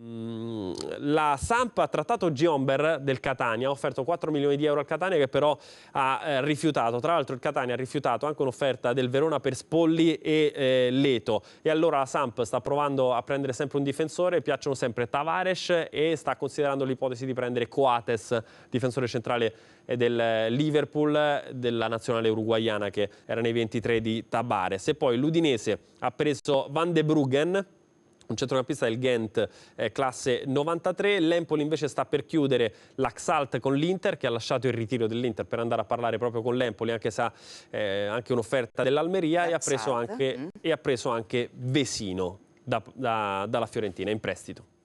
Mm, la Samp ha trattato Giomber del Catania, ha offerto 4 milioni di euro al Catania che però ha eh, rifiutato. Tra l'altro il Catania ha rifiutato anche un'offerta del Verona per Spolli e eh, Leto. E allora la Samp sta provando a prendere sempre un difensore, piacciono sempre Tavares e sta considerando l'ipotesi di prendere Coates, difensore centrale eh, del Liverpool della nazionale uruguaiana che era nei 23 di Tabares. E poi l'Udinese ha preso Van de Bruggen un centrocampista del Ghent eh, classe 93, l'Empoli invece sta per chiudere l'Axalt con l'Inter che ha lasciato il ritiro dell'Inter per andare a parlare proprio con l'Empoli anche se ha eh, anche un'offerta dell'Almeria e, mm. e, ha preso anche Vesino da, da, dalla Fiorentina in prestito.